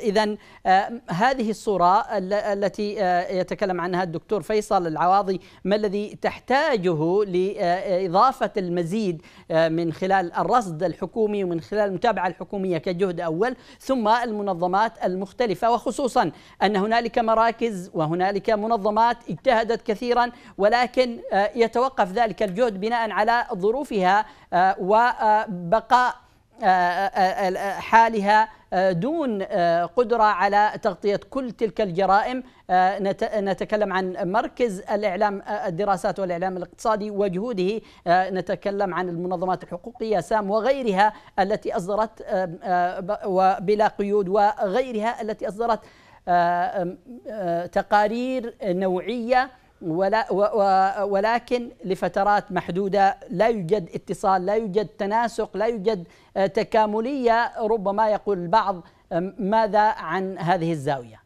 إذا آه، هذه الصورة التي آه، يتكلم عنها الدكتور فيصل العواضي ما الذي تحتاجه لإضافة المزيد آه، من خلال الرصد الحكومي ومن خلال المتابعة الحكومية كجهد أول ثم المنظمات المختلفة وخصوصا أن هنالك مراكز وهنالك منظمات اجتهدت كثيرا ولكن يتوقف ذلك الجهد بناء على ظروفها وبقاء حالها آه، دون آه، قدرة على تغطية كل تلك الجرائم آه، نتكلم عن مركز الإعلام الدراسات والإعلام الاقتصادي وجهوده نتكلم عن المنظمات الحقوقية سام وغيرها التي أصدرت وبلا قيود وغيرها التي أصدرت تقارير نوعيه ولا ولكن لفترات محدوده لا يوجد اتصال لا يوجد تناسق لا يوجد آه، تكامليه ربما يقول البعض ماذا عن هذه الزاويه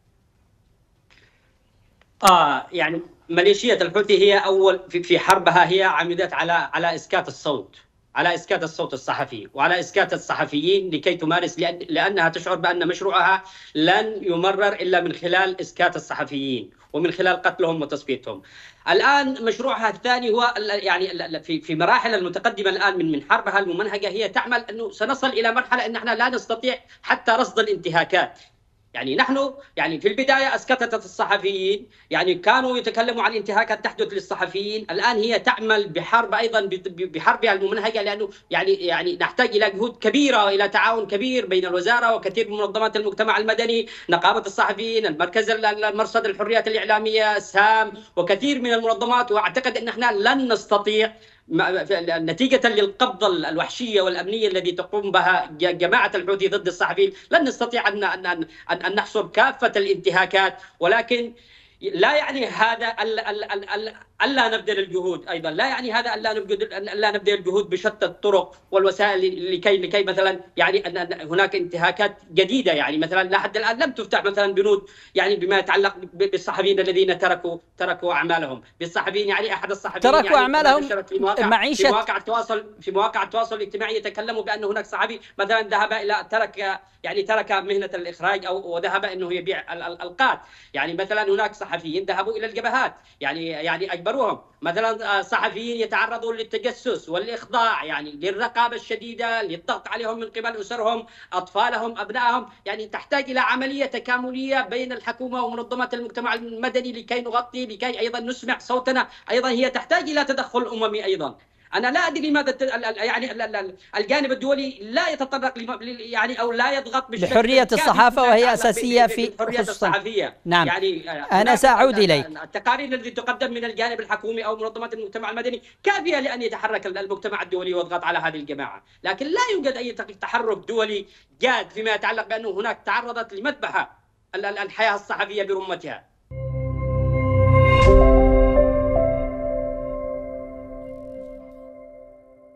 اه يعني ميليشيا الحوثي هي اول في حربها هي عمدت على على اسكات الصوت على اسكات الصوت الصحفي وعلى اسكات الصحفيين لكي تمارس لانها تشعر بان مشروعها لن يمرر الا من خلال اسكات الصحفيين ومن خلال قتلهم وتصفيتهم. الان مشروعها الثاني هو يعني في في مراحل المتقدمه الان من من حربها الممنهجه هي تعمل انه سنصل الى مرحله ان احنا لا نستطيع حتى رصد الانتهاكات، يعني نحن يعني في البداية أسكتت الصحفيين يعني كانوا يتكلموا عن انتهاكات تحدث للصحفيين الآن هي تعمل بحرب أيضا بحربها الممنهجة يعني لأنه يعني يعني نحتاج إلى جهود كبيرة إلى تعاون كبير بين الوزارة وكثير من منظمات المجتمع المدني نقابة الصحفيين المركز المرصد الحريات الإعلامية سام وكثير من المنظمات وأعتقد أن احنا لن نستطيع نتيجة للقبضة الوحشية والأمنية الذي تقوم بها جماعة الحوثي ضد الصحفيين لن نستطيع أن, أن, أن, نحصر كافة الانتهاكات ولكن لا يعني هذا ال ال ال ألا نبذل الجهود أيضا لا يعني هذا ألا نبذل ألا نبذل الجهود بشتى الطرق والوسائل لكي لكي مثلا يعني أن هناك انتهاكات جديدة يعني مثلا لحد الآن لم تفتح مثلا بنود يعني بما يتعلق بالصحفيين الذين تركوا تركوا أعمالهم بالصحفيين يعني أحد الصحفيين تركوا يعني أعمالهم في مواقع معيشة في مواقع التواصل في مواقع التواصل الاجتماعي يتكلموا بأن هناك صحفي مثلا ذهب إلى ترك يعني ترك مهنة الإخراج أو وذهب أنه يبيع الألقاب يعني مثلا هناك صحفيين ذهبوا إلى الجبهات يعني يعني أجبر يعبروهم مثلا آه، صحفيين يتعرضون للتجسس والإخضاع يعني للرقابة الشديدة للضغط عليهم من قبل أسرهم أطفالهم أبنائهم يعني تحتاج إلى عملية تكاملية بين الحكومة ومنظمات المجتمع المدني لكي نغطي لكي أيضا نسمع صوتنا أيضا هي تحتاج إلى تدخل أممي أيضا انا لا ادري لماذا يعني الجانب الدولي لا يتطرق يعني او لا يضغط بشكل لحريه الصحافه وهي اساسيه في الحريه الصحفيه نعم يعني آه، انا ساعود اليك التقارير التي تقدم من الجانب الحكومي او منظمات المجتمع المدني كافيه لان يتحرك المجتمع الدولي ويضغط على هذه الجماعه لكن لا يوجد اي تحرك دولي جاد فيما يتعلق بانه هناك تعرضت لمذبحه الحياه الصحفيه برمتها